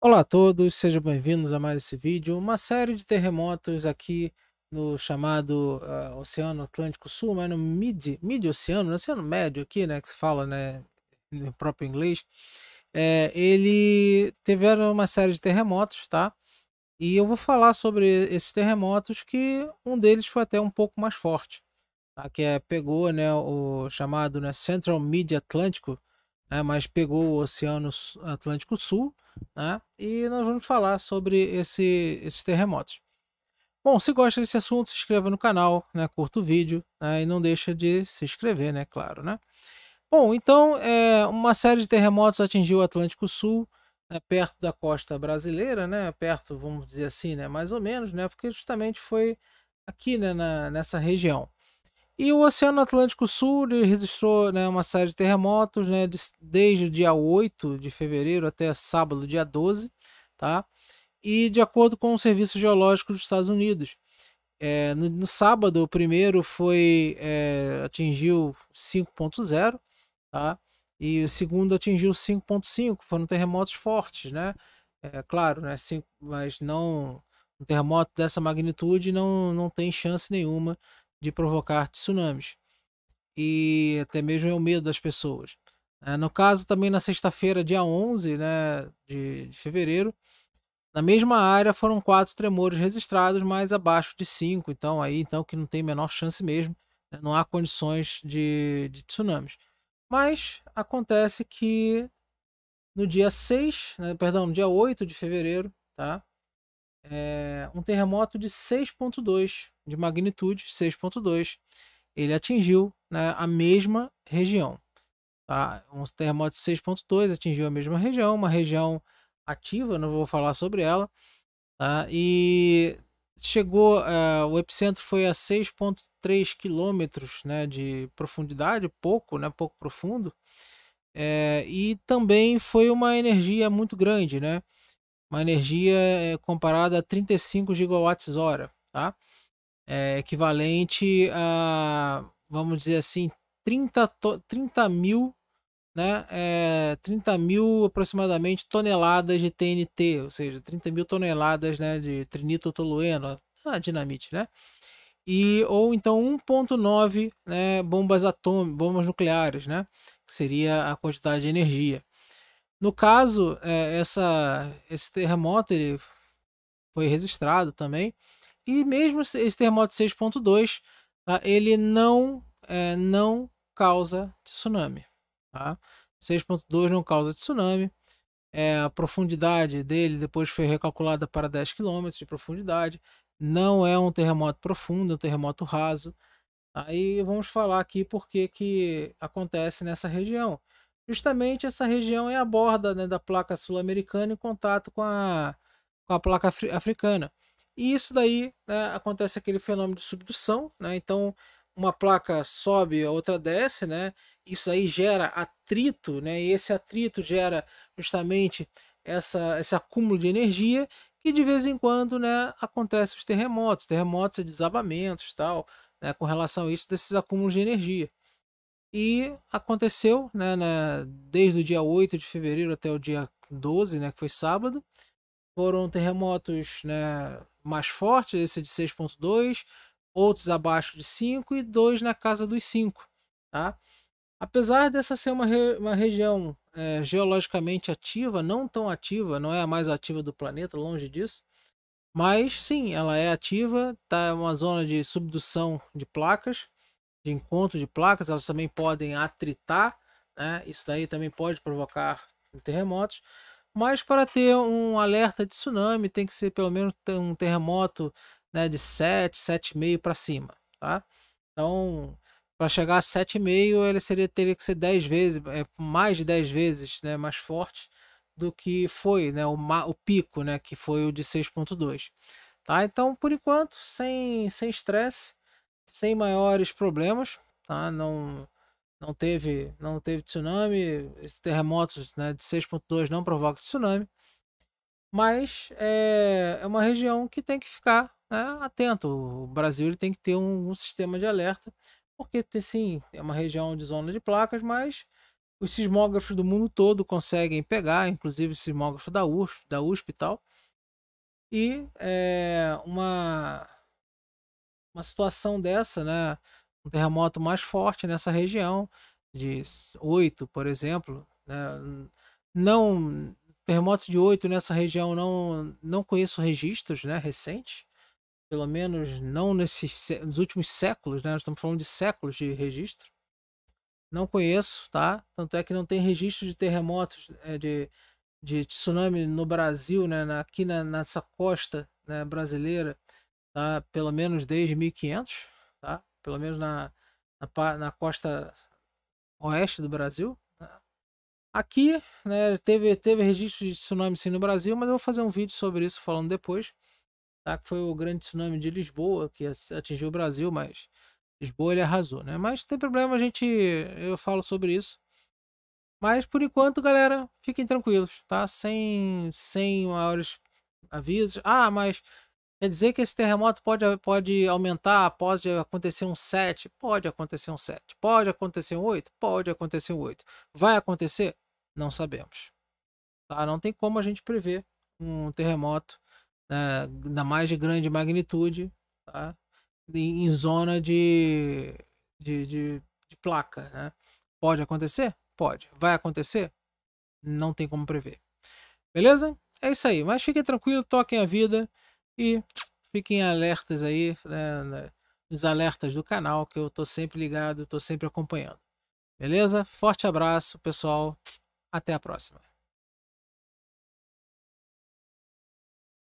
Olá a todos, sejam bem-vindos a mais esse vídeo, uma série de terremotos aqui no chamado uh, Oceano Atlântico Sul, mas no Mid-Oceano, Mid no né, Oceano Médio aqui, né, que se fala, né, no próprio inglês, é, ele tiveram uma série de terremotos, tá? E eu vou falar sobre esses terremotos que um deles foi até um pouco mais forte, tá? que é, pegou, né, o chamado, né, Central Mid-Atlântico, né, mas pegou o Oceano Atlântico Sul, né, e nós vamos falar sobre esse, esses terremotos. Bom, se gosta desse assunto, se inscreva no canal, né, curta o vídeo né, e não deixa de se inscrever, né, claro, né. Bom, então, é, uma série de terremotos atingiu o Atlântico Sul, né, perto da costa brasileira, né, perto, vamos dizer assim, né, mais ou menos, né, porque justamente foi aqui, né, na, nessa região. E o Oceano Atlântico Sul registrou né, uma série de terremotos né, desde o dia 8 de fevereiro até sábado, dia 12, tá? E de acordo com o Serviço Geológico dos Estados Unidos, é, no, no, sábado o primeiro foi é, atingiu 5.0, tá? E o segundo atingiu 5.5, foram terremotos fortes, né? É claro, né? Cinco, mas não um terremoto dessa magnitude não não tem chance nenhuma de provocar tsunamis e até mesmo é o medo das pessoas. É, no caso, também na sexta-feira, dia 11 né, de, de, fevereiro, na mesma área foram quatro tremores registrados, mas abaixo de cinco. Então, aí então que não tem menor chance mesmo, né, não há condições de, de tsunamis. Mas acontece que no dia 6, né, perdão, no dia 8 de fevereiro, tá? É, um terremoto de 6.2 de magnitude 6.2, ele atingiu né, a mesma região. Tá? Um terremoto de 6.2 atingiu a mesma região, uma região ativa, não vou falar sobre ela. Tá? E chegou, eh, o epicentro foi a 6.3 quilômetros né, de profundidade, pouco, né, pouco profundo. É, e também foi uma energia muito grande, né? Uma energia eh, comparada a 35 gigawatts hora, tá? é equivalente a, vamos dizer assim, 30, 30 mil, né, é, 30 mil aproximadamente toneladas de TNT, ou seja, 30 mil toneladas né, de trinitotolueno, a ah, dinamite, né? E, ou então 1.9 né, bombas atômicas, bombas nucleares, né? Que seria a quantidade de energia. No caso, é, essa, esse terremoto ele foi registrado também e mesmo esse terremoto 6.2, tá? ele não, é, não causa tsunami. Tá? 6.2 não causa tsunami. É, a profundidade dele depois foi recalculada para 10 km de profundidade. Não é um terremoto profundo, é um terremoto raso. Aí tá? vamos falar aqui por que, que acontece nessa região. Justamente essa região é a borda né, da placa sul-americana em contato com a, com a placa africana. E isso daí né, acontece aquele fenômeno de subdução, né? Então uma placa sobe, a outra desce, né? Isso aí gera atrito, né? E esse atrito gera justamente essa, esse acúmulo de energia que de vez em quando, né, acontece os terremotos, terremotos desabamentos, tal, né, com relação a isso desses acúmulos de energia. E aconteceu, né, na, desde o dia 8 de fevereiro até o dia 12, né, que foi sábado, foram terremotos né, mais fortes, esse de 6.2, outros abaixo de 5 e dois na casa dos 5. Tá? Apesar dessa ser uma, re uma região é, geologicamente ativa, não tão ativa, não é a mais ativa do planeta, longe disso, mas sim, ela é ativa, tá é uma zona de subdução de placas, de encontro de placas, elas também podem atritar, né? Isso daí também pode provocar terremotos. Mas para ter um alerta de tsunami tem que ser pelo menos um terremoto né, de 7, 7,5 para cima. Tá? Então, para chegar a 7,5, ele seria, teria que ser 10 vezes, é, mais de 10 vezes né, mais forte do que foi né, o, o pico, né, que foi o de 6,2. Tá? Então, por enquanto, sem estresse, sem, sem maiores problemas. Tá? Não, não teve, não teve tsunami, esses terremotos né, de 6.2 não provoca tsunami, mas é, é uma região que tem que ficar né, atento. O Brasil ele tem que ter um, um sistema de alerta, porque sim, é uma região de zona de placas, mas os sismógrafos do mundo todo conseguem pegar, inclusive o sismógrafo da USP, da USP e tal. E é, uma, uma situação dessa, né? um terremoto mais forte nessa região, de 8, por exemplo. Né? Não, terremoto de 8 nessa região, não, não conheço registros né, recentes, pelo menos não nesses, nos últimos séculos, né? Nós estamos falando de séculos de registro. Não conheço, tá? Tanto é que não tem registro de terremotos, é, de, de tsunami no Brasil, né? Aqui na, nessa costa né, brasileira, tá? Pelo menos desde 1500, tá? pelo menos na, na, na costa oeste do Brasil. Né? Aqui, né, teve, teve registro de tsunami sim no Brasil, mas eu vou fazer um vídeo sobre isso falando depois. Tá? Que foi o grande tsunami de Lisboa que atingiu o Brasil, mas Lisboa ele arrasou, né? Mas tem problema, a gente eu falo sobre isso. Mas por enquanto, galera, fiquem tranquilos, tá? Sem sem maiores avisos. Ah, mas Quer dizer que esse terremoto pode, eh, pode aumentar, após acontecer um 7, pode acontecer um 7, pode acontecer um 8, pode acontecer um 8. Vai acontecer? Não sabemos. Tá? Não tem como a gente prever um terremoto, né, mais de grande magnitude, tá? em, em zona de, de, de, de placa. Né? Pode acontecer? Pode. Vai acontecer? Não tem como prever. Beleza? É isso aí. Mas fiquem tranquilos, toquem a vida. E fiquem alertas aí, né, né, nos alertas do canal, que eu estou sempre ligado, estou sempre acompanhando. Beleza? Forte abraço, pessoal. Até a próxima.